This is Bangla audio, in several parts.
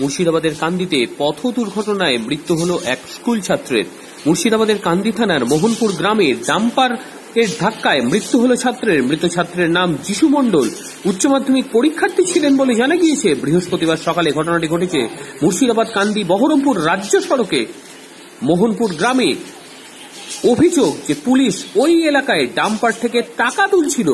মুর্শিদাবাদের কান্দিতে পথ দুর্ঘটনায় মৃত্যু হল এক স্কুল ছাত্রের মুর্শিদাবাদের কান্দি থানার মোহনপুর গ্রামে ডাম্পার এর ধাক্কায় মৃত্যু হল ছাত্রের মৃত ছাত্রের নাম যিশু মণ্ডল উচ্চ মাধ্যমিক পরীক্ষার্থী ছিলেন বলে জানা গিয়েছে বৃহস্পতিবার সকালে ঘটনাটি ঘটেছে মুর্শিদাবাদ কান্দি বহরমপুর রাজ্য সড়কে মোহনপুর গ্রামে অভিযোগ যে পুলিশ ওই এলাকায় ডাম্পার থেকে টাকা তুলছিল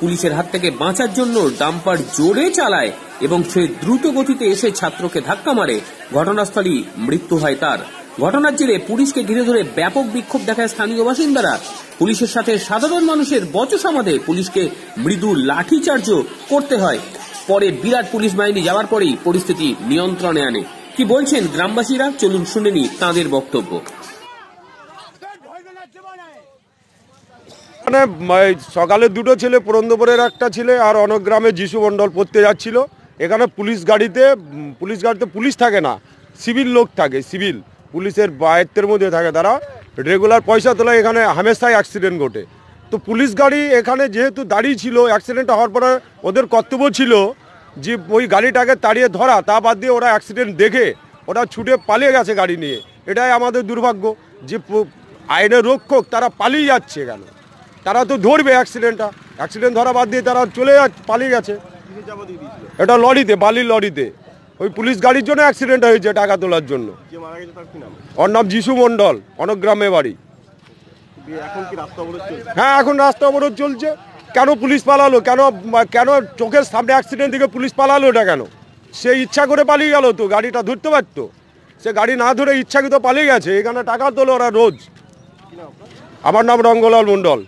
পুলিশের হাত থেকে বাঁচার জন্য ডাম্পার জোরে চালায় এবং সে দ্রুত গতিতে এসে ছাত্রকে ধাক্কা মারে ঘটনাস্থলেই মৃত্যু হয় তার ঘটনার জেরে পুলিশকে ঘিরে ধরে ব্যাপক বিক্ষোভ দেখায় স্থানীয় বাসিন্দারা পুলিশের সাথে সাধারণ মানুষের বচসমাধে পুলিশকে মৃদু লাঠিচার্য করতে হয় পরে বিরাট পুলিশ বাহিনী যাওয়ার পরেই পরিস্থিতি নিয়ন্ত্রণে আনে কি বলছেন গ্রামবাসীরা চলুন শুনেনি তাঁদের বক্তব্য মানে সকালে দুটো ছেলে পুরন্দপুরের একটা ছেলে আর অনেক গ্রামে যিশু মণ্ডল পড়তে যাচ্ছিল এখানে পুলিশ গাড়িতে পুলিশ গাড়িতে পুলিশ থাকে না সিভিল লোক থাকে সিভিল পুলিশের বায়ত্বের মধ্যে থাকে তারা রেগুলার পয়সা তোলায় এখানে হামেশাই অ্যাক্সিডেন্ট ঘটে তো পুলিশ গাড়ি এখানে যেহেতু দাঁড়িয়ে ছিল অ্যাক্সিডেন্ট হওয়ার পরে ওদের কর্তব্য ছিল যে ওই গাড়িটাকে তাড়িয়ে ধরা তা বাদ দিয়ে ওরা অ্যাক্সিডেন্ট দেখে ওরা ছুটে পালিয়ে গেছে গাড়ি নিয়ে এটাই আমাদের দুর্ভাগ্য যে আইনের রক্ষক তারা পালিয়ে যাচ্ছে কেন তারা তো ধরবে অ্যাক্সিডেন্টটা অ্যাক্সিডেন্ট ধরা বাদ দিয়ে তারা চলে পালিয়ে গেছে এটা লরিতে বালির লরিতে ওই পুলিশ গাড়ির জন্য অ্যাক্সিডেন্ট হয়েছে টাকা তোলার জন্য ওর নাম যিশু মণ্ডল অনেক গ্রামে বাড়ি হ্যাঁ এখন রাস্তা অবরোধ চলছে কেন পুলিশ পালালো কেন কেন চোখের সামনে অ্যাক্সিডেন্ট দিকে পুলিশ পালালো এটা কেন সে ইচ্ছা করে পালিয়ে গেল তো গাড়িটা ধরতে পারত সে গাড়ি না ধরে ইচ্ছাকৃত পালিয়ে গেছে এখানে টাকা তোলো ওরা রোজ আমার নাম রঙ্গলাল মণ্ডল